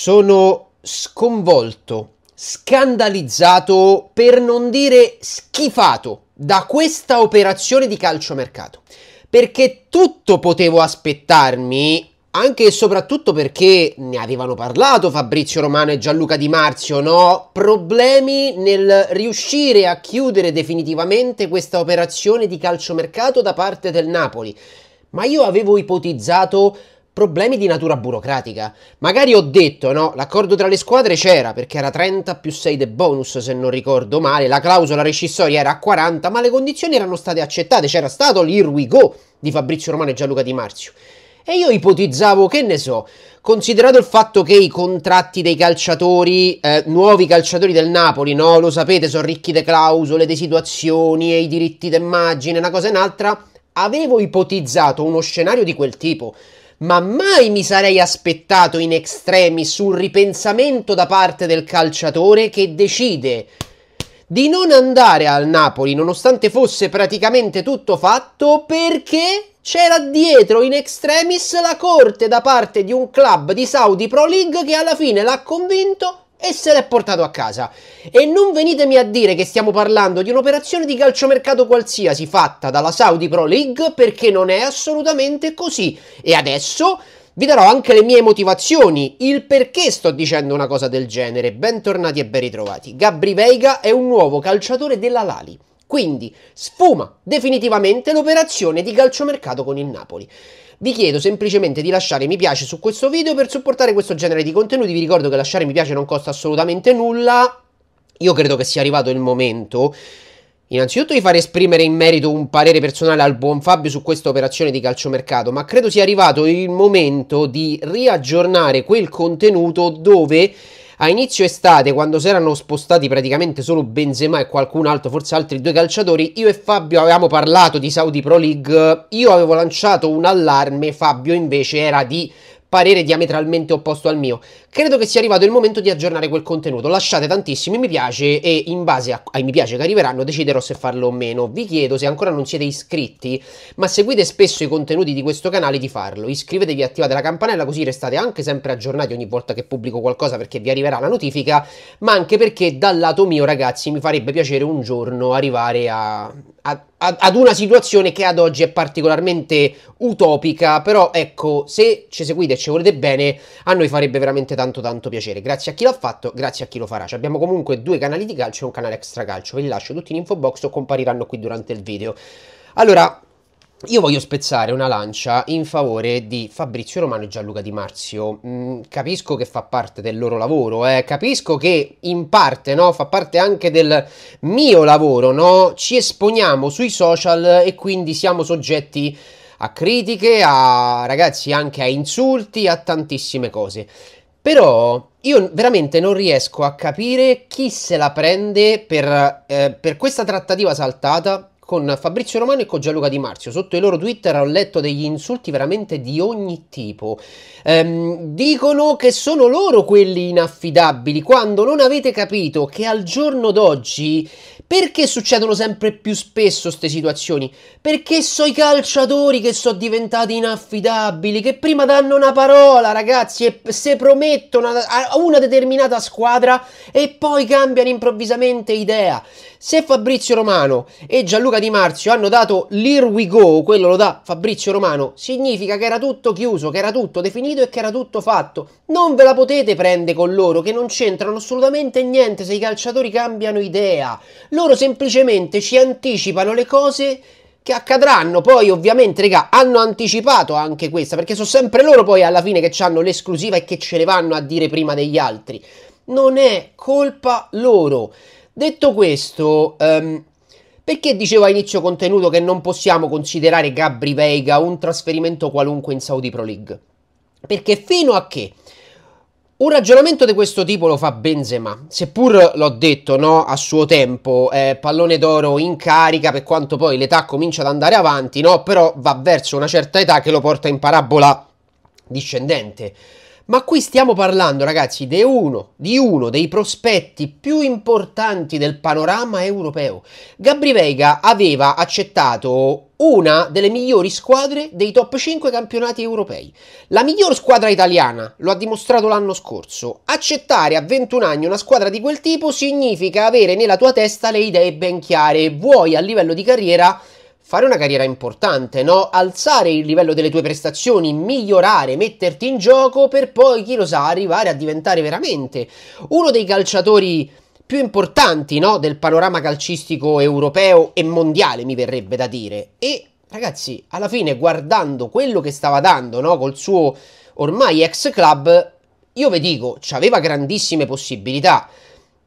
sono sconvolto, scandalizzato, per non dire schifato da questa operazione di calciomercato. Perché tutto potevo aspettarmi, anche e soprattutto perché ne avevano parlato Fabrizio Romano e Gianluca Di Marzio, no? Problemi nel riuscire a chiudere definitivamente questa operazione di calciomercato da parte del Napoli. Ma io avevo ipotizzato problemi di natura burocratica. Magari ho detto, no, l'accordo tra le squadre c'era perché era 30 più 6 de bonus se non ricordo male, la clausola rescissoria era a 40, ma le condizioni erano state accettate, c'era stato l'Here di Fabrizio Romano e Gianluca Di Marzio. E io ipotizzavo, che ne so, considerato il fatto che i contratti dei calciatori, eh, nuovi calciatori del Napoli, no, lo sapete, sono ricchi di clausole, di situazioni e i diritti d'immagine, una cosa e un'altra, avevo ipotizzato uno scenario di quel tipo ma mai mi sarei aspettato in extremis un ripensamento da parte del calciatore che decide di non andare al Napoli nonostante fosse praticamente tutto fatto perché c'era dietro in extremis la corte da parte di un club di Saudi Pro League che alla fine l'ha convinto e se l'è portato a casa. E non venitemi a dire che stiamo parlando di un'operazione di calciomercato qualsiasi fatta dalla Saudi Pro League perché non è assolutamente così. E adesso vi darò anche le mie motivazioni, il perché sto dicendo una cosa del genere. Bentornati e ben ritrovati. Gabri Veiga è un nuovo calciatore della Lali. Quindi sfuma definitivamente l'operazione di calciomercato con il Napoli. Vi chiedo semplicemente di lasciare mi piace su questo video per supportare questo genere di contenuti. Vi ricordo che lasciare mi piace non costa assolutamente nulla. Io credo che sia arrivato il momento. Innanzitutto di far esprimere in merito un parere personale al buon Fabio su questa operazione di calciomercato, ma credo sia arrivato il momento di riaggiornare quel contenuto dove a inizio estate, quando si erano spostati praticamente solo Benzema e qualcun altro, forse altri due calciatori, io e Fabio avevamo parlato di Saudi Pro League. Io avevo lanciato un allarme, Fabio invece era di parere diametralmente opposto al mio. Credo che sia arrivato il momento di aggiornare quel contenuto. Lasciate tantissimi mi piace e in base a, ai mi piace che arriveranno deciderò se farlo o meno. Vi chiedo se ancora non siete iscritti, ma seguite spesso i contenuti di questo canale di farlo. Iscrivetevi e attivate la campanella così restate anche sempre aggiornati ogni volta che pubblico qualcosa perché vi arriverà la notifica, ma anche perché dal lato mio ragazzi mi farebbe piacere un giorno arrivare a, a, ad una situazione che ad oggi è particolarmente utopica, però ecco, se ci seguite ci volete bene, a noi farebbe veramente tanto tanto piacere. Grazie a chi l'ha fatto, grazie a chi lo farà. Cioè, abbiamo comunque due canali di calcio e un canale extra calcio. Ve li lascio tutti in info box o compariranno qui durante il video. Allora, io voglio spezzare una lancia in favore di Fabrizio Romano e Gianluca Di Marzio. Mm, capisco che fa parte del loro lavoro, eh? capisco che in parte no? fa parte anche del mio lavoro. No? Ci esponiamo sui social e quindi siamo soggetti a critiche, a ragazzi anche a insulti, a tantissime cose. Però io veramente non riesco a capire chi se la prende per, eh, per questa trattativa saltata con Fabrizio Romano e con Gianluca Di Marzio. Sotto i loro Twitter ho letto degli insulti veramente di ogni tipo. Ehm, dicono che sono loro quelli inaffidabili quando non avete capito che al giorno d'oggi perché succedono sempre più spesso queste situazioni? Perché so i calciatori che sono diventati inaffidabili, che prima danno una parola, ragazzi, e se promettono a una determinata squadra e poi cambiano improvvisamente idea. Se Fabrizio Romano e Gianluca prima di marzo hanno dato l'Here We Go, quello lo dà Fabrizio Romano, significa che era tutto chiuso, che era tutto definito e che era tutto fatto. Non ve la potete prendere con loro, che non c'entrano assolutamente niente se i calciatori cambiano idea. Loro semplicemente ci anticipano le cose che accadranno. Poi, ovviamente, raga, hanno anticipato anche questa, perché sono sempre loro poi alla fine che hanno l'esclusiva e che ce le vanno a dire prima degli altri. Non è colpa loro. Detto questo, um, perché dicevo a inizio contenuto che non possiamo considerare Gabri Veiga un trasferimento qualunque in Saudi Pro League? Perché fino a che un ragionamento di questo tipo lo fa Benzema, seppur l'ho detto no, a suo tempo, eh, pallone d'oro in carica per quanto poi l'età comincia ad andare avanti, no, però va verso una certa età che lo porta in parabola discendente. Ma qui stiamo parlando, ragazzi, di uno, di uno dei prospetti più importanti del panorama europeo. Gabri Veiga aveva accettato una delle migliori squadre dei top 5 campionati europei. La miglior squadra italiana, lo ha dimostrato l'anno scorso. Accettare a 21 anni una squadra di quel tipo significa avere nella tua testa le idee ben chiare. Vuoi a livello di carriera fare una carriera importante, no? Alzare il livello delle tue prestazioni, migliorare, metterti in gioco per poi, chi lo sa, arrivare a diventare veramente uno dei calciatori più importanti, no? Del panorama calcistico europeo e mondiale, mi verrebbe da dire. E ragazzi, alla fine, guardando quello che stava dando, no? Col suo ormai ex club, io vi dico, c'aveva grandissime possibilità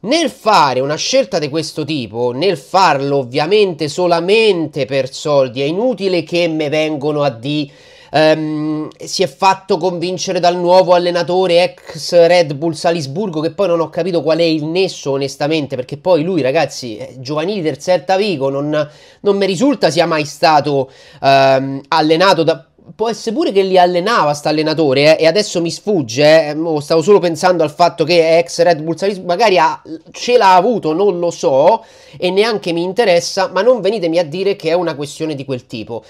nel fare una scelta di questo tipo, nel farlo ovviamente solamente per soldi, è inutile che me vengono a di um, si è fatto convincere dal nuovo allenatore ex Red Bull Salisburgo, che poi non ho capito qual è il nesso onestamente, perché poi lui ragazzi, giovanile del Celta Vigo, non, non mi risulta sia mai stato um, allenato da, può essere pure che li allenava sta allenatore eh, e adesso mi sfugge, eh, stavo solo pensando al fatto che è ex Red Bull Salzburg, magari ha, ce l'ha avuto, non lo so e neanche mi interessa, ma non venitemi a dire che è una questione di quel tipo.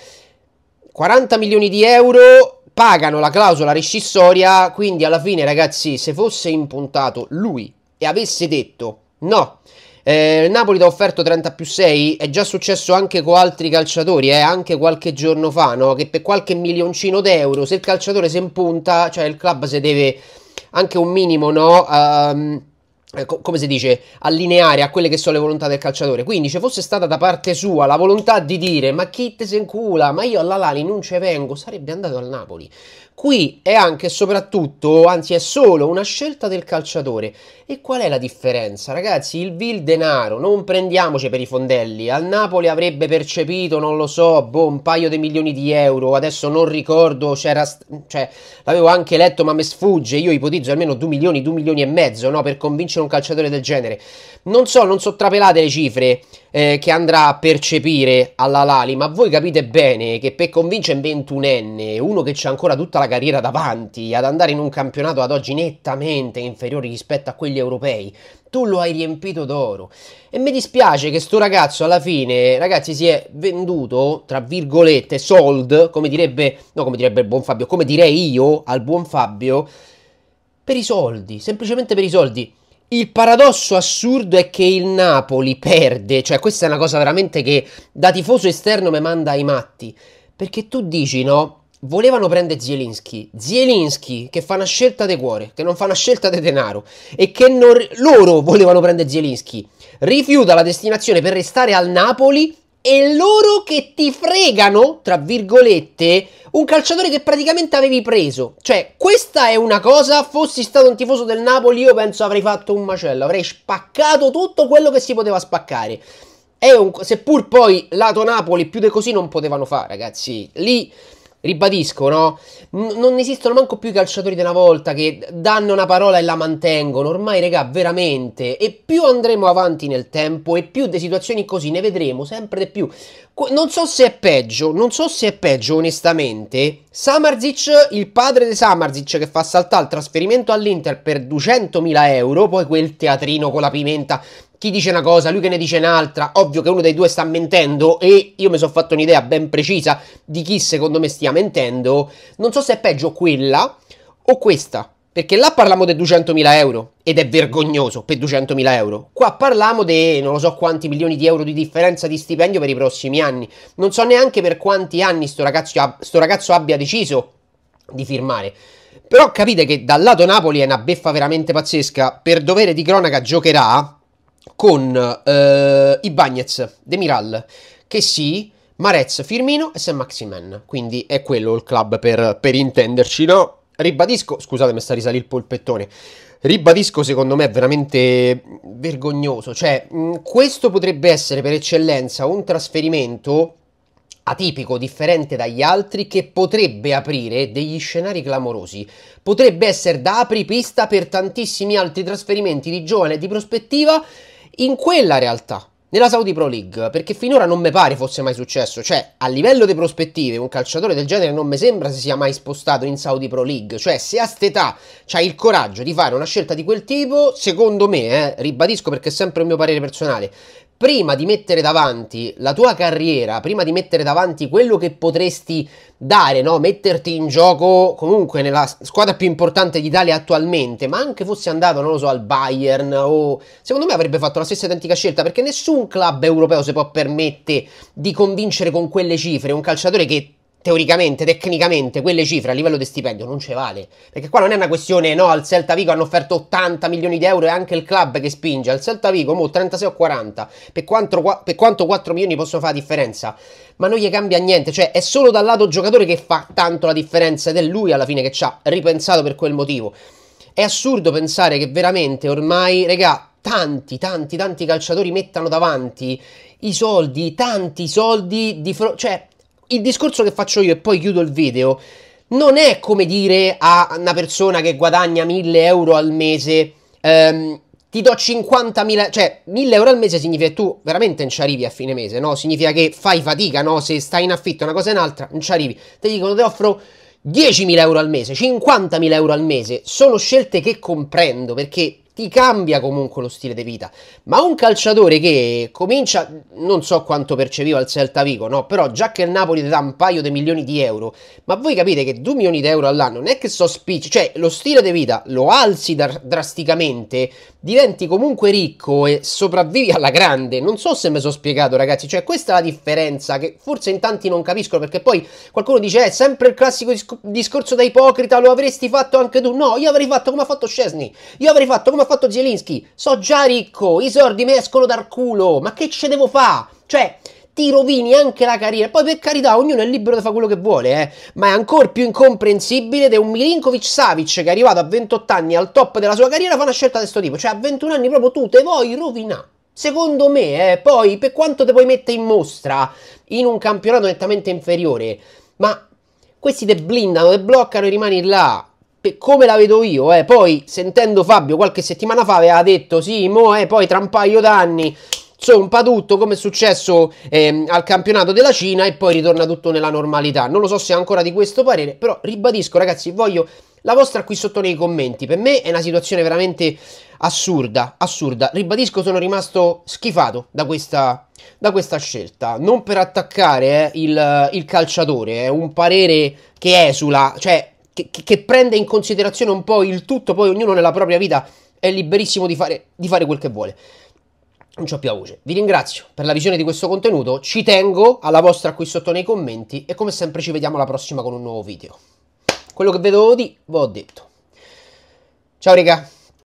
40 milioni di euro pagano la clausola rescissoria, quindi alla fine ragazzi, se fosse impuntato lui e avesse detto no, eh, il Napoli ti ha offerto 30 più 6, è già successo anche con altri calciatori, eh, anche qualche giorno fa, no? che per qualche milioncino d'euro, se il calciatore si impunta, cioè il club si deve anche un minimo, no? Um, come si dice, allineare a quelle che sono le volontà del calciatore. Quindi se fosse stata da parte sua la volontà di dire ma chi te se incula, ma io alla Lali non ci vengo, sarebbe andato al Napoli. Qui è anche e soprattutto, anzi è solo una scelta del calciatore. E qual è la differenza? Ragazzi, il vil denaro, non prendiamoci per i fondelli. Al Napoli avrebbe percepito, non lo so, boh, un paio di milioni di euro. Adesso non ricordo, c'era, cioè, l'avevo anche letto ma mi sfugge. Io ipotizzo almeno 2 milioni, 2 milioni e mezzo, no? Per convincere un calciatore del genere. Non so, non so trapelate le cifre eh, che andrà a percepire alla Lali, ma voi capite bene che per convincere un 21enne, uno che c'ha ancora tutta la carriera davanti, ad andare in un campionato ad oggi nettamente inferiore rispetto a quelli europei, tu lo hai riempito d'oro. E mi dispiace che sto ragazzo alla fine, ragazzi, si è venduto, tra virgolette, sold, come direbbe, no come direbbe il buon Fabio, come direi io al buon Fabio, per i soldi, semplicemente per i soldi. Il paradosso assurdo è che il Napoli perde, cioè questa è una cosa veramente che da tifoso esterno mi manda ai matti, perché tu dici no, volevano prendere Zielinski, Zielinski che fa una scelta di cuore, che non fa una scelta di denaro e che non... loro volevano prendere Zielinski, rifiuta la destinazione per restare al Napoli e loro che ti fregano, tra virgolette, un calciatore che praticamente avevi preso. Cioè, questa è una cosa, fossi stato un tifoso del Napoli io penso avrei fatto un macello, avrei spaccato tutto quello che si poteva spaccare. Un, seppur poi lato Napoli più di così non potevano fare, ragazzi. Lì ribadisco, no? N- non esistono manco più i calciatori della volta che danno una parola e la mantengono. Ormai, regà, veramente. E più andremo avanti nel tempo e più di situazioni così ne vedremo sempre di più. Qu- non so se è peggio, non so se è peggio, onestamente. Samarzic, il padre di Samarzic che fa saltare il trasferimento all'Inter per 200.000 euro, poi quel teatrino con la pimenta chi dice una cosa, lui che ne dice un'altra, ovvio che uno dei due sta mentendo e io mi sono fatto un'idea ben precisa di chi secondo me stia mentendo, non so se è peggio quella o questa, perché là parliamo di 200.000 euro ed è vergognoso per 200.000 euro, qua parliamo di non lo so quanti milioni di euro di differenza di stipendio per i prossimi anni, non so neanche per quanti anni sto ragazzo, sto ragazzo abbia deciso di firmare. Però capite che dal lato Napoli è una beffa veramente pazzesca, per dovere di cronaca giocherà con eh, Ibagnez, Demiral, che sì, Marez, Firmino e Sam Maximen. Quindi è quello il club per, per intenderci, no? Ribadisco, scusate mi sta risalì il polpettone, ribadisco secondo me è veramente vergognoso, cioè questo potrebbe essere per eccellenza un trasferimento atipico, differente dagli altri, che potrebbe aprire degli scenari clamorosi, potrebbe essere da apripista per tantissimi altri trasferimenti di giovane e di prospettiva in quella realtà, nella Saudi Pro League, perché finora non mi pare fosse mai successo, cioè a livello di prospettive un calciatore del genere non mi sembra si sia mai spostato in Saudi Pro League, cioè se a st'età c'hai il coraggio di fare una scelta di quel tipo, secondo me, eh, ribadisco perché è sempre il mio parere personale, prima di mettere davanti la tua carriera, prima di mettere davanti quello che potresti dare, no? metterti in gioco comunque nella squadra più importante d'Italia attualmente, ma anche fosse andato, non lo so, al Bayern o secondo me avrebbe fatto la stessa identica scelta perché nessun club europeo si può permettere di convincere con quelle cifre un calciatore che teoricamente, tecnicamente, quelle cifre a livello di stipendio non ce vale. Perché qua non è una questione, no, al Celta Vigo hanno offerto 80 milioni di euro e anche il club che spinge. Al Celta Vigo, mo, 36 o 40. Per quanto, per quanto 4 milioni possono fare la differenza? Ma non gli cambia niente. Cioè, è solo dal lato giocatore che fa tanto la differenza ed è lui alla fine che ci ha ripensato per quel motivo. È assurdo pensare che veramente ormai, regà, tanti, tanti, tanti calciatori mettano davanti i soldi, tanti soldi di fronte... Cioè, il discorso che faccio io e poi chiudo il video non è come dire a una persona che guadagna 1000 euro al mese ehm, ti do 50.000, cioè 1000 euro al mese significa che tu veramente non ci arrivi a fine mese, no? Significa che fai fatica, no? Se stai in affitto una cosa e un'altra, non ci arrivi. Ti dicono ti offro 10.000 euro al mese, 50.000 euro al mese. Sono scelte che comprendo perché ti cambia comunque lo stile di vita. Ma un calciatore che comincia, non so quanto percepiva il Celta Vigo, no, però già che il Napoli ti dà un paio di milioni di euro, ma voi capite che 2 milioni di euro all'anno non è che so spicci, cioè lo stile di vita lo alzi dr drasticamente, diventi comunque ricco e sopravvivi alla grande. Non so se mi sono spiegato, ragazzi, cioè questa è la differenza che forse in tanti non capiscono perché poi qualcuno dice "È eh, sempre il classico discorso da ipocrita, lo avresti fatto anche tu". No, io avrei fatto come ha fatto Scesni. Io avrei fatto come ha fatto Zielinski? So già ricco, i sordi mi escono dal culo, ma che ce devo fare? Cioè, ti rovini anche la carriera. Poi, per carità, ognuno è libero di fare quello che vuole, eh. ma è ancora più incomprensibile di un Milinkovic Savic che è arrivato a 28 anni al top della sua carriera fa una scelta di questo tipo. Cioè, a 21 anni proprio tu te vuoi rovinare. Secondo me, eh, poi, per quanto te puoi mettere in mostra in un campionato nettamente inferiore, ma questi te blindano, te bloccano e rimani là come la vedo io, eh. poi sentendo Fabio qualche settimana fa aveva detto sì, mo, eh, poi tra un paio d'anni zompa tutto come è successo ehm, al campionato della Cina e poi ritorna tutto nella normalità. Non lo so se è ancora di questo parere, però ribadisco ragazzi, voglio la vostra qui sotto nei commenti. Per me è una situazione veramente assurda, assurda. Ribadisco, sono rimasto schifato da questa, da questa scelta. Non per attaccare eh, il, il calciatore, è eh, un parere che esula, cioè che, che, prende in considerazione un po' il tutto, poi ognuno nella propria vita è liberissimo di fare, di fare quel che vuole. Non ho più a voce. Vi ringrazio per la visione di questo contenuto, ci tengo alla vostra qui sotto nei commenti e come sempre ci vediamo alla prossima con un nuovo video. Quello che vedo di, ve l'ho detto. Ciao raga!